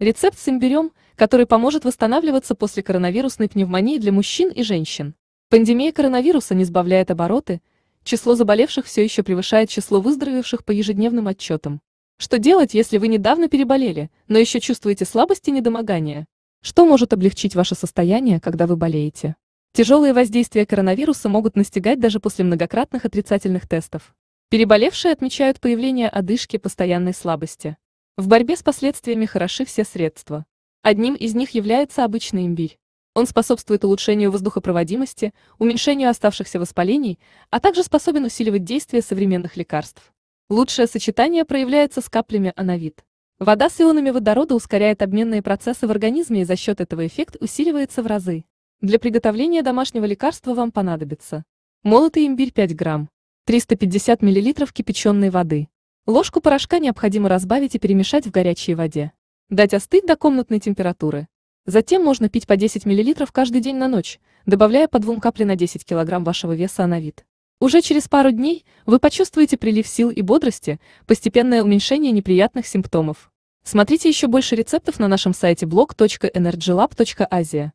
Рецепт с имбирем, который поможет восстанавливаться после коронавирусной пневмонии для мужчин и женщин. Пандемия коронавируса не сбавляет обороты, число заболевших все еще превышает число выздоровевших по ежедневным отчетам. Что делать, если вы недавно переболели, но еще чувствуете слабость и недомогание? Что может облегчить ваше состояние, когда вы болеете? Тяжелые воздействия коронавируса могут настигать даже после многократных отрицательных тестов. Переболевшие отмечают появление одышки постоянной слабости. В борьбе с последствиями хороши все средства. Одним из них является обычный имбирь. Он способствует улучшению воздухопроводимости, уменьшению оставшихся воспалений, а также способен усиливать действие современных лекарств. Лучшее сочетание проявляется с каплями анавит. Вода с ионами водорода ускоряет обменные процессы в организме и за счет этого эффект усиливается в разы. Для приготовления домашнего лекарства вам понадобится молотый имбирь 5 грамм, 350 мл кипяченой воды, Ложку порошка необходимо разбавить и перемешать в горячей воде. Дать остыть до комнатной температуры. Затем можно пить по 10 мл каждый день на ночь, добавляя по двум капли на 10 кг вашего веса на вид. Уже через пару дней вы почувствуете прилив сил и бодрости, постепенное уменьшение неприятных симптомов. Смотрите еще больше рецептов на нашем сайте blog.energylab.asia.